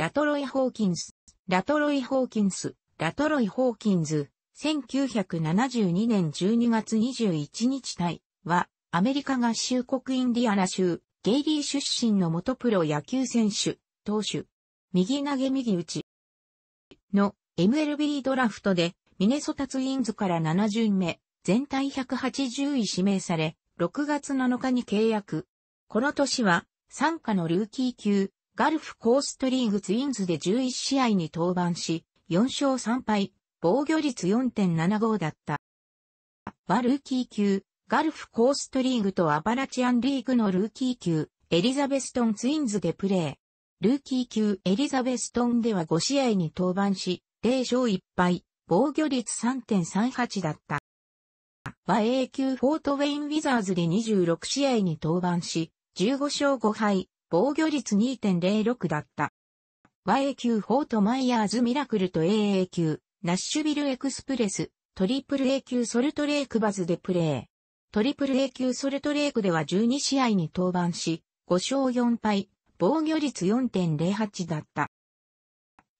ラトロイ・ホーキンス、ラトロイ・ホーキンス、ラトロイ・ホーキンズ、1972年12月21日対は、アメリカ合衆国インディアナ州、ゲイリー出身の元プロ野球選手、投手、右投げ右打ちの MLB ドラフトで、ミネソタツインズから7巡目、全体180位指名され、6月7日に契約。この年は、参加のルーキー級、ガルフコーストリーグツインズで11試合に登板し、4勝3敗、防御率4.75だった。はルーキー級、ガルフコーストリーグとアバラチアンリーグのルーキー級、エリザベストンツインズでプレー。ルーキー級エリザベストンでは5試合に登板し、0勝1敗、防御率3.38だった。和英級フォートウェインウィザーズで26試合に登板し、15勝5敗、防御率2.06だった。YA q フォートマイヤーズミラクルと AA q ナッシュビルエクスプレス、トリプル A 級ソルトレークバズでプレー。トリプル A 級ソルトレークでは12試合に登板し、5勝4敗、防御率4.08だった。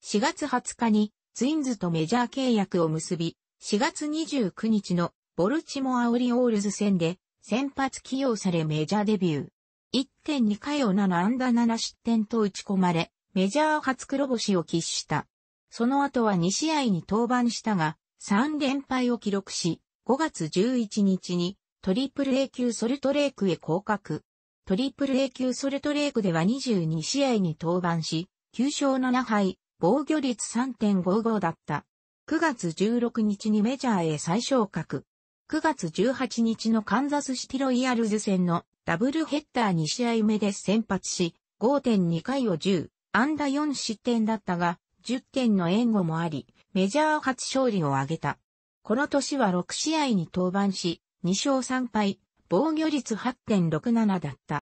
4月20日にツインズとメジャー契約を結び、4月29日のボルチモアオリオールズ戦で先発起用されメジャーデビュー。1.2回を7安打7失点と打ち込まれ、メジャー初黒星を喫した。その後は2試合に登板したが、3連敗を記録し、5月11日にトリプル A 級ソルトレークへ降格。トリプル A 級ソルトレークでは22試合に登板し、9勝7敗、防御率3.55だった。9月16日にメジャーへ再昇格。9月18日のカンザスシティロイヤルズ戦のダブルヘッダー2試合目で先発し、5.2回を10、安打4失点だったが、10点の援護もあり、メジャー初勝利を挙げた。この年は6試合に登板し、2勝3敗、防御率8.67だった。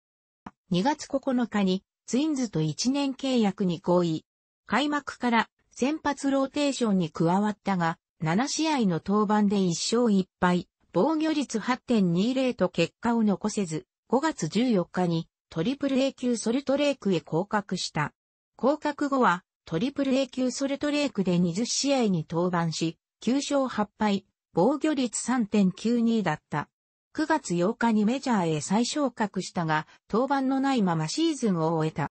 2月9日にツインズと1年契約に合意。開幕から先発ローテーションに加わったが、7試合の登板で1勝1敗、防御率8.20と結果を残せず、5月14日にトリプル A 級ソルトレークへ降格した。降格後はトリプル A 級ソルトレークで20試合に登板し、9勝8敗、防御率3.92だった。9月8日にメジャーへ再昇格したが、登板のないままシーズンを終えた。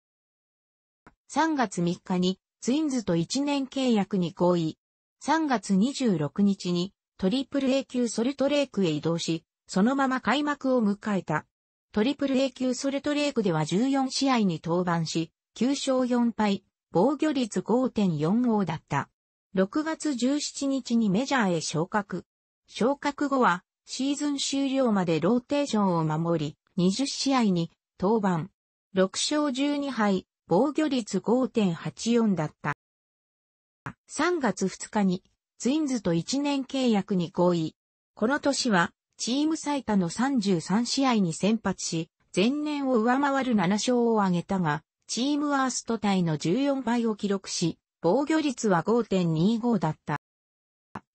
3月3日にツインズと1年契約に合意。3月26日にトリプル A 級ソルトレークへ移動し、そのまま開幕を迎えた。トリプル A 級ソルトレークでは14試合に登板し、9勝4敗、防御率5.45だった。6月17日にメジャーへ昇格。昇格後は、シーズン終了までローテーションを守り、20試合に登板。6勝12敗、防御率5.84だった。3月2日にツインズと1年契約に合意。この年はチーム最多の33試合に先発し、前年を上回る7勝を挙げたが、チームワーストタイの14倍を記録し、防御率は5.25だった。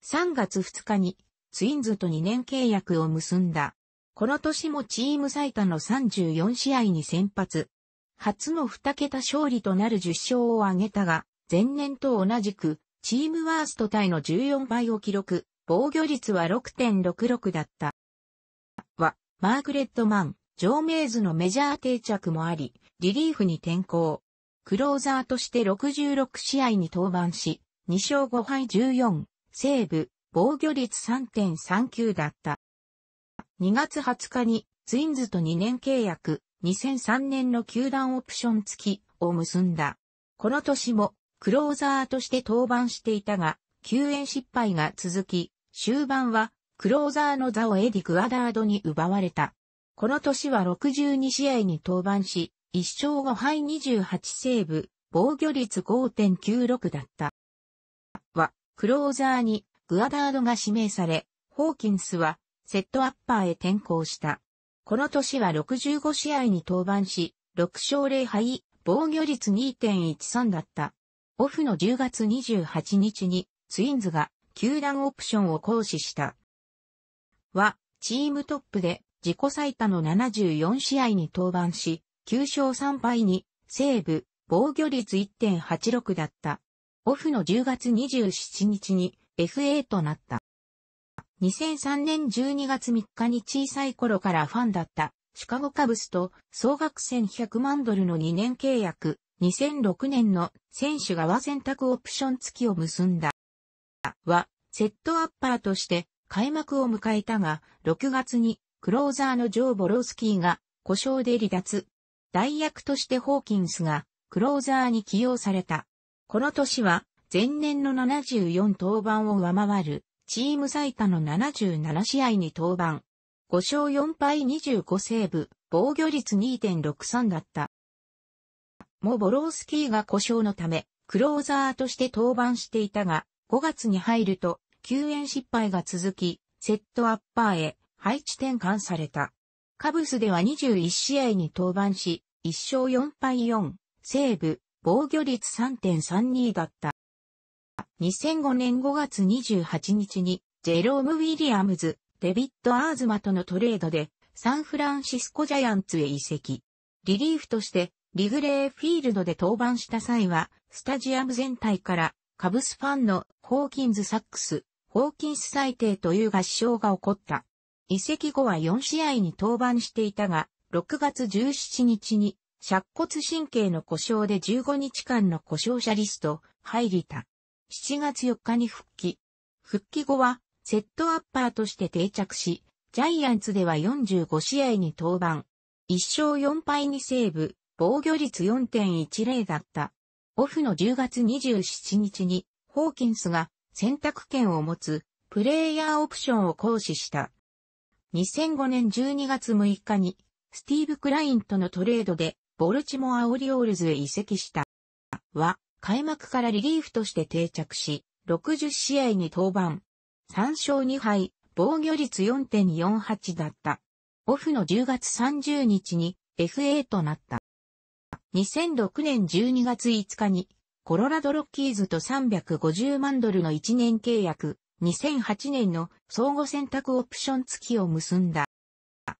3月2日にツインズと2年契約を結んだ。この年もチーム最多の34試合に先発。初の2桁勝利となる10勝を挙げたが、前年と同じく、チームワーストタイの14倍を記録、防御率は6.66だった。は、マーグレット・マン、ジョー・メイズのメジャー定着もあり、リリーフに転向。クローザーとして66試合に登板し、2勝5敗14、セーブ、防御率3.39だった。2月20日にツインズと2年契約、2003年の球団オプション付きを結んだ。この年もクローザーとして登板していたが、救援失敗が続き、終盤は、クローザーの座をエディ・クアダードに奪われた。この年は62試合に登板し、1勝5敗28セーブ、防御率5.96だった。は、クローザーにグアダードが指名され、ホーキンスはセットアッパーへ転向した。この年は65試合に登板し、6勝0敗、防御率2.13だった。オフの10月28日にツインズが球団オプションを行使した。は、チームトップで自己最多の74試合に登板し、9勝3敗に、西部、防御率1.86だった。オフの10月27日に FA となった。2003年12月3日に小さい頃からファンだったシカゴカブスと総額1100万ドルの2年契約2006年の選手側選択オプション付きを結んだ。は、セットアッパーとして開幕を迎えたが、6月にクローザーのジョー・ボロースキーが故障で離脱。代役としてホーキンスがクローザーに起用された。この年は前年の74登板を上回るチーム最多の77試合に登板。5勝4敗25セーブ、防御率2.63だった。もボロースキーが故障のため、クローザーとして登板していたが、5月に入ると、救援失敗が続き、セットアッパーへ配置転換された。カブスでは21試合に登板し、1勝4敗4、セーブ、防御率3.32だった。2005年5月28日に、ジェローム・ウィリアムズ、デビッド・アーズマとのトレードで、サンフランシスコジャイアンツへ移籍。リリーフとして、リグレーフィールドで登板した際は、スタジアム全体からカブスファンのホーキンズ・サックス、ホーキンス裁定という合唱が起こった。移籍後は4試合に登板していたが、6月17日に、尺骨神経の故障で15日間の故障者リスト、入りた。7月4日に復帰。復帰後は、セットアッパーとして定着し、ジャイアンツでは45試合に登板。1勝4敗にセーブ、防御率4.10だった。オフの10月27日に、ホーキンスが選択権を持つプレイヤーオプションを行使した。2005年12月6日に、スティーブ・クラインとのトレードで、ボルチモア・オリオールズへ移籍した。は、開幕からリリーフとして定着し、60試合に登板。3勝2敗、防御率4.48だった。オフの10月30日に FA となった。2006年12月5日に、コロラドロッキーズと350万ドルの1年契約、2008年の相互選択オプション付きを結んだ。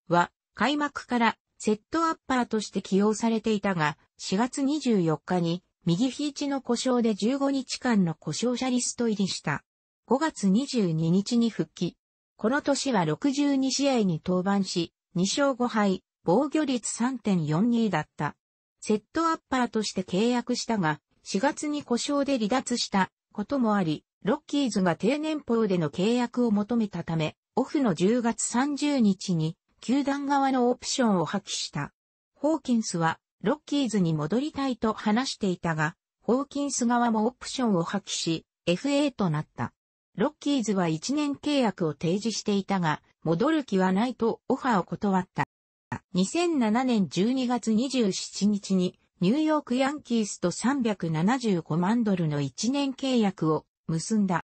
は、開幕からセットアッパーとして起用されていたが、4月24日に右肘の故障で15日間の故障者リスト入りした。5月22日に復帰。この年は62試合に登板し、2勝5敗、防御率3.42だった。セットアッパーとして契約したが、4月に故障で離脱したこともあり、ロッキーズが低年俸での契約を求めたため、オフの10月30日に、球団側のオプションを破棄した。ホーキンスは、ロッキーズに戻りたいと話していたが、ホーキンス側もオプションを破棄し、FA となった。ロッキーズは1年契約を提示していたが、戻る気はないとオファーを断った。2007年12月27日にニューヨークヤンキースと375万ドルの1年契約を結んだ。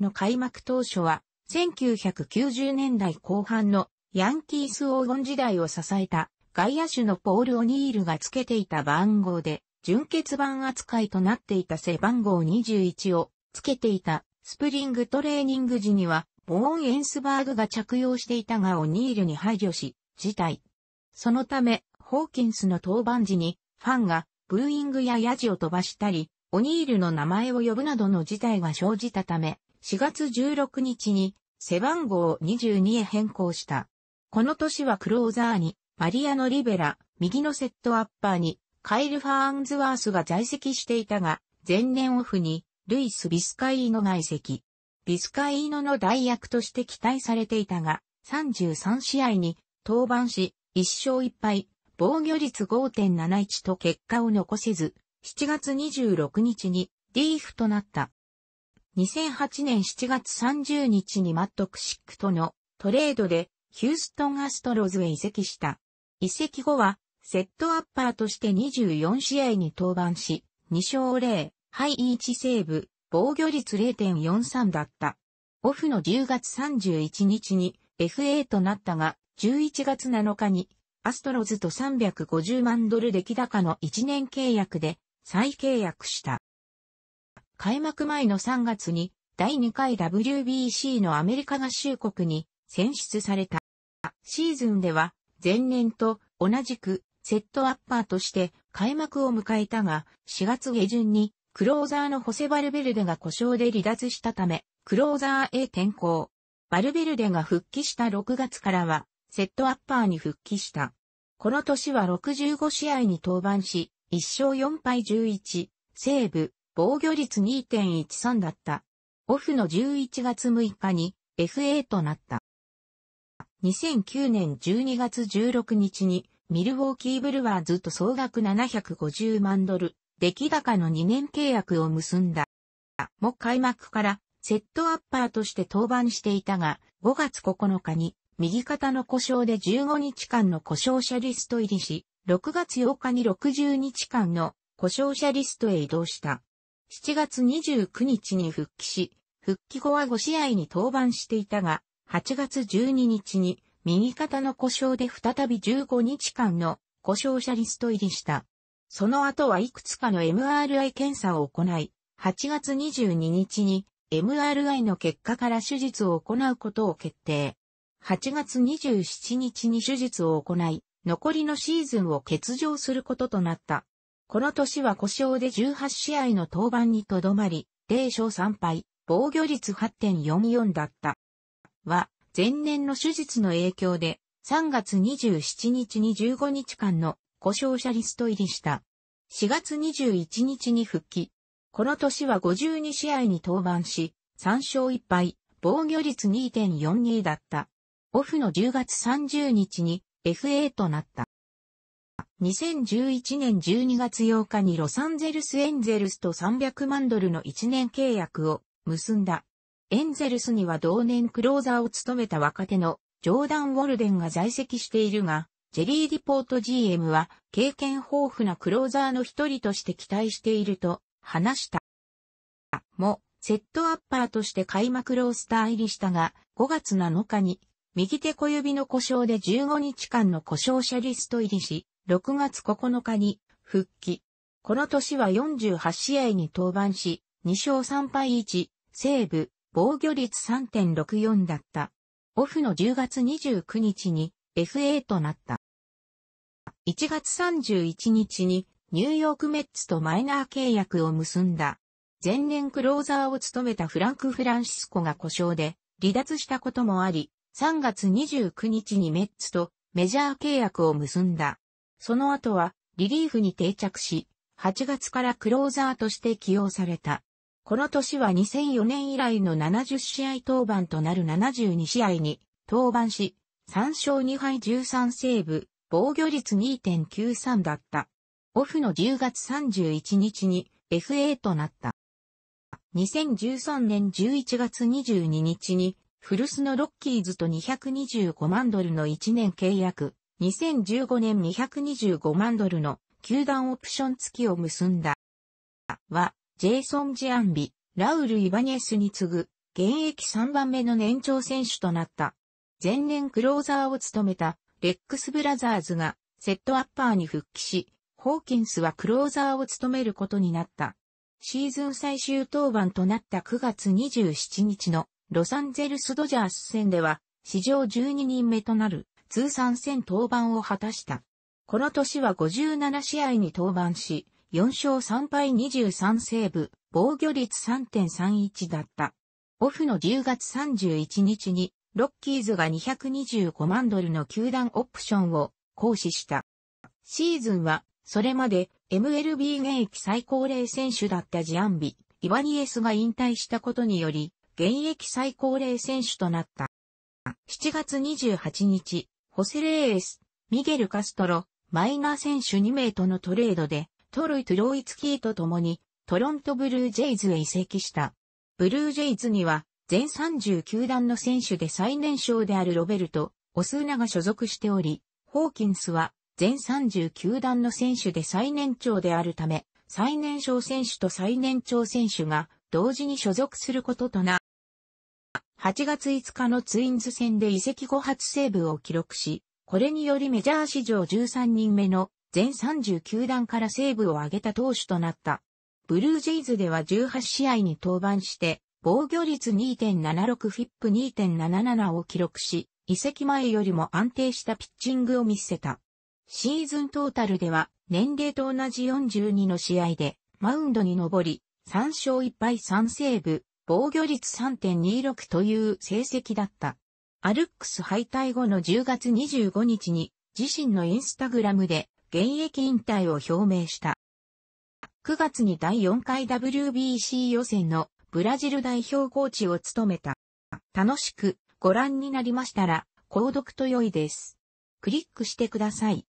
の開幕当初は1990年代後半のヤンキース黄金時代を支えた外野手のポール・オニールがつけていた番号で純血番扱いとなっていた背番号21をつけていたスプリングトレーニング時にはボーン・エンスバーグが着用していたがオニールに配慮し事態。そのため、ホーキンスの登板時に、ファンが、ブーイングやヤジを飛ばしたり、オニールの名前を呼ぶなどの事態が生じたため、4月16日に、背番号を22へ変更した。この年はクローザーに、マリアのリベラ、右のセットアッパーに、カイル・ファーンズワースが在籍していたが、前年オフに、ルイス・ビスカイーノが移籍。ビスカイーノの代役として期待されていたが、33試合に登板し、1勝1敗、防御率5.71と結果を残せず、7月26日にリーフとなった。2008年7月30日にマット・クシックとのトレードでヒューストン・アストロズへ移籍した。移籍後はセットアッパーとして24試合に登板し、2勝0、イ1セーブ、防御率0.43だった。オフの10月31日に FA となったが、11月7日にアストロズと350万ドル出来高の1年契約で再契約した。開幕前の3月に第2回 WBC のアメリカ合衆国に選出された。シーズンでは前年と同じくセットアッパーとして開幕を迎えたが4月下旬にクローザーのホセ・バルベルデが故障で離脱したためクローザーへ転向。バルベルデが復帰した6月からはセットアッパーに復帰した。この年は65試合に登板し、1勝4敗11、セーブ、防御率2.13だった。オフの11月6日に FA となった。2009年12月16日にミルウォーキーブルワーズと総額750万ドル、出来高の2年契約を結んだ。も開幕からセットアッパーとして登板していたが、5月9日に右肩の故障で15日間の故障者リスト入りし、6月8日に60日間の故障者リストへ移動した。7月29日に復帰し、復帰後は5試合に登板していたが、8月12日に右肩の故障で再び15日間の故障者リスト入りした。その後はいくつかの MRI 検査を行い、8月22日に MRI の結果から手術を行うことを決定。8月27日に手術を行い、残りのシーズンを欠場することとなった。この年は故障で18試合の登板にとどまり、0勝3敗、防御率8.44だった。は、前年の手術の影響で、3月27日に15日間の故障者リスト入りした。4月21日に復帰。この年は52試合に登板し、3勝1敗、防御率2.42だった。オフの10月30日に FA となった。2011年12月8日にロサンゼルスエンゼルスと300万ドルの1年契約を結んだ。エンゼルスには同年クローザーを務めた若手のジョーダン・ウォルデンが在籍しているが、ジェリー・ディポート GM は経験豊富なクローザーの一人として期待していると話した。も、セットアッパーとして開幕ロースター入りしたが、5月7日に右手小指の故障で15日間の故障者リスト入りし、6月9日に復帰。この年は48試合に登板し、2勝3敗1、セーブ、防御率3.64だった。オフの10月29日に FA となった。1月31日にニューヨークメッツとマイナー契約を結んだ。前年クローザーを務めたフランク・フランシスコが故障で離脱したこともあり、3月29日にメッツとメジャー契約を結んだ。その後はリリーフに定着し、8月からクローザーとして起用された。この年は2004年以来の70試合登板となる72試合に登板し、3勝2敗13セーブ、防御率2.93だった。オフの10月31日に FA となった。2013年11月22日に古巣のロッキーズと225万ドルの1年契約、2015年225万ドルの球団オプション付きを結んだ。は、ジェイソン・ジアンビ、ラウル・イバニエスに次ぐ、現役3番目の年長選手となった。前年クローザーを務めた、レックス・ブラザーズが、セットアッパーに復帰し、ホーキンスはクローザーを務めることになった。シーズン最終登板となった9月27日のロサンゼルスドジャース戦では、史上12人目となる通算戦登板を果たした。この年は57試合に登板し、4勝3敗23セーブ、防御率3.31だった。オフの10月31日に、ロッキーズが225万ドルの球団オプションを行使した。シーズンは、それまで MLB 現役最高齢選手だったジアンビ、イバニエスが引退したことにより、現役最高齢選手となった。7月28日、ホセレーエス、ミゲル・カストロ、マイナー選手2名とのトレードで、トロイ・トゥロイツキーと共に、トロントブルージェイズへ移籍した。ブルージェイズには、全39団の選手で最年少であるロベルト、オスーナが所属しており、ホーキンスは、全39団の選手で最年長であるため、最年少選手と最年長選手が同時に所属することとな8月5日のツインズ戦で移籍後初セーブを記録し、これによりメジャー史上13人目の全39段からセーブを挙げた投手となった。ブルージェイズでは18試合に登板して、防御率2.76フィップ2.77を記録し、移籍前よりも安定したピッチングを見せた。シーズントータルでは、年齢と同じ42の試合で、マウンドに登り、3勝1敗3セーブ、防御率3.26という成績だった。アルックス敗退後の10月25日に自身のインスタグラムで現役引退を表明した。9月に第4回 WBC 予選のブラジル代表コーチを務めた。楽しくご覧になりましたら、購読と良いです。クリックしてください。